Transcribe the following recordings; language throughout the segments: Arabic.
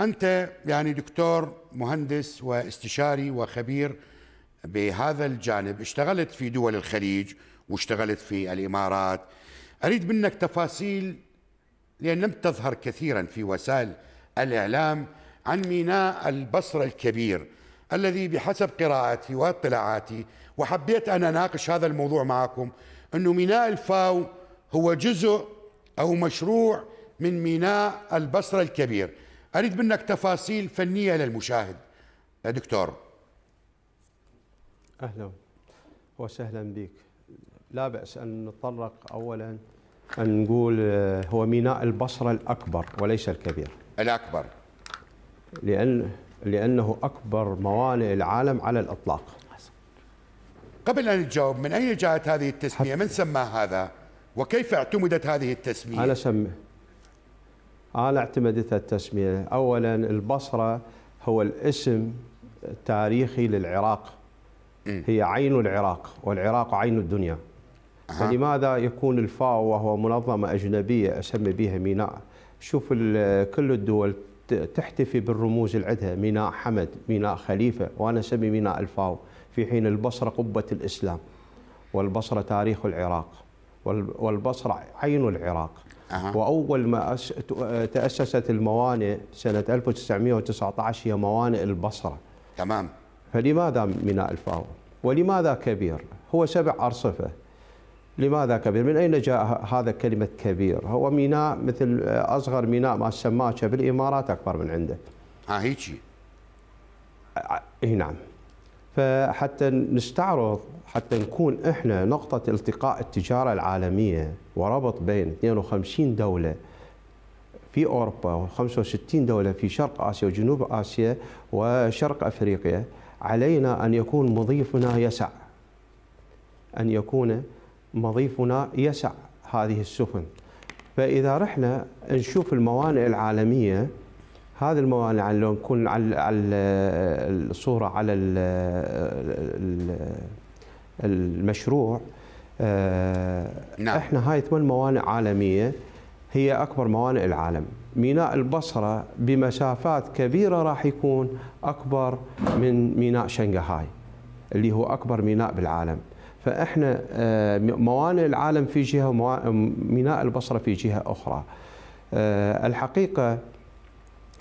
أنت يعني دكتور مهندس واستشاري وخبير بهذا الجانب اشتغلت في دول الخليج واشتغلت في الإمارات أريد منك تفاصيل لأن لم تظهر كثيرا في وسائل الإعلام عن ميناء البصرة الكبير الذي بحسب قراءاتي واطلاعاتي وحبيت أن أناقش هذا الموضوع معكم أنه ميناء الفاو هو جزء أو مشروع من ميناء البصرة الكبير اريد منك تفاصيل فنيه للمشاهد يا دكتور اهلا وسهلا بك لا باس ان نتطرق اولا ان نقول آه، هو ميناء البصره الاكبر وليس الكبير الاكبر لان لانه اكبر موانئ العالم على الاطلاق قبل ان نجاوب من اين جاءت هذه التسميه من سمى هذا وكيف اعتمدت هذه التسميه انا سميه أنا اعتمدت التسمية أولا البصرة هو الاسم التاريخي للعراق هي عين العراق والعراق عين الدنيا فلماذا يكون الفاو وهو منظمة أجنبية أسمي بها ميناء شوف كل الدول تحتفي بالرموز اللي عندها ميناء حمد ميناء خليفة وأنا أسمي ميناء الفاو في حين البصرة قبة الإسلام والبصرة تاريخ العراق والبصرة عين العراق أه. واول ما أس... تاسست الموانئ سنه 1919 هي موانئ البصره تمام فلماذا ميناء الفاو ولماذا كبير هو سبع ارصفه لماذا كبير؟ من اين جاء هذا كلمه كبير؟ هو ميناء مثل اصغر ميناء ما سماه بالامارات اكبر من عنده. ها هيجي. اي نعم. فحتى نستعرض حتى نكون احنا نقطة التقاء التجارة العالمية وربط بين 52 دولة في اوروبا و65 دولة في شرق اسيا وجنوب اسيا وشرق افريقيا علينا ان يكون مضيفنا يسع ان يكون مضيفنا يسع هذه السفن فاذا رحنا نشوف الموانئ العالميه هذه الموانع لو نكون على الصوره على المشروع آه، نعم. احنا هاي ثمان موانئ عالميه هي اكبر موانئ العالم ميناء البصره بمسافات كبيره راح يكون اكبر من ميناء شنغهاي اللي هو اكبر ميناء بالعالم فاحنا آه، موانئ العالم في جهه وميناء البصره في جهه اخرى آه، الحقيقه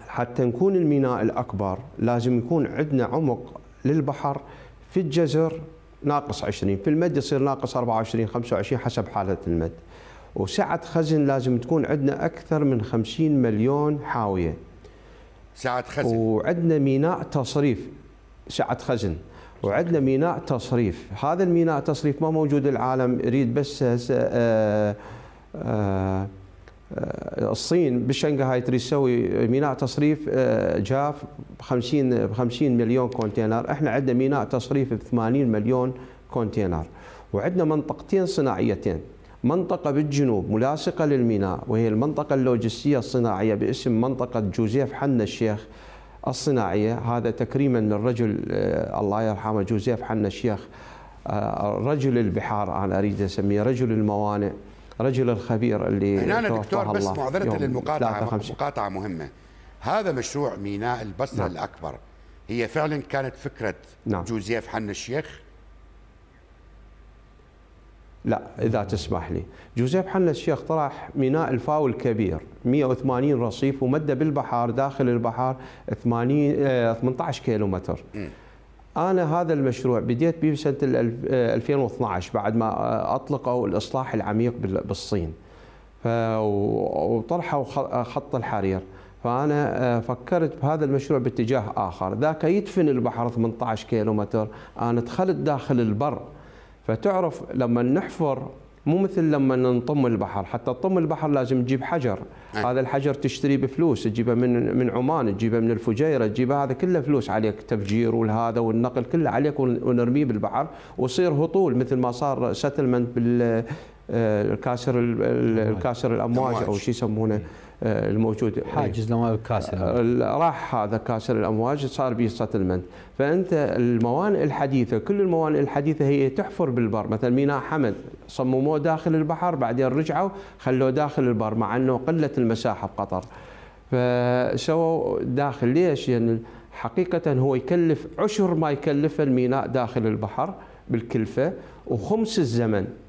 حتى نكون الميناء الأكبر لازم يكون عندنا عمق للبحر في الجزر ناقص 20 في المد يصير ناقص 24 25 حسب حالة المد وسعة خزن لازم تكون عندنا أكثر من 50 مليون حاوية سعة خزن وعندنا ميناء تصريف سعة خزن وعندنا ميناء تصريف هذا الميناء تصريف ما موجود العالم يريد بس آآ آه، آآ آه، آه، الصين تريد تسوي ميناء تصريف آه، جاف ب 50 ب 50 مليون كونتينر، احنا عندنا ميناء تصريف ب 80 مليون كونتينر، وعندنا منطقتين صناعيتين، منطقة بالجنوب ملاصقة للميناء وهي المنطقة اللوجستية الصناعية باسم منطقة جوزيف حنا الشيخ الصناعية هذا تكريما للرجل آه، الله يرحمه جوزيف حنا الشيخ رجل البحار أنا أريد أسميه رجل الموانئ رجل الخبير اللي هنا دكتور بس معذره للمقاطعه مقاطعه مهمه هذا مشروع ميناء البصره نعم. الاكبر هي فعلا كانت فكره نعم. جوزيف حن الشيخ لا اذا تسمح لي جوزيف حنا الشيخ طرح ميناء الفاو الكبير 180 رصيف ومده بالبحر داخل البحر 80 18 كيلومتر انا هذا المشروع بديت به سنه 2012 بعد ما آه، اطلقوا الاصلاح العميق بالصين وطرحوا آه، خط الحرير فأنا آه، فكرت بهذا المشروع باتجاه آخر ذاك يدفن البحر 18 كيلومتر أنا دخلت داخل البر فتعرف لما نحفر مو مثل لما نطم البحر حتى تطم البحر لازم تجيب حجر أي. هذا الحجر تشتري بفلوس تجيبه من من عمان تجيبه من الفجيره تجيبه هذا كله فلوس عليك تفجير والهذا والنقل كله عليك ونرميه بالبحر ويصير هطول مثل ما صار ستلمنت بالكاسر آه، الكاسر الامواج او شو يسمونه إيه. آه، الموجود إيه. حاجز الامواج كاسر آه، راح هذا كاسر الامواج صار به سيتلمنت فانت الموانئ الحديثه كل الموانئ الحديثه هي تحفر بالبر مثلا ميناء حمد صمموه داخل البحر بعدين رجعوا خلوه داخل البر مع انه قله المساحه بقطر فسووا داخل ليش؟ يعني حقيقه هو يكلف عشر ما يكلف الميناء داخل البحر بالكلفه وخمس الزمن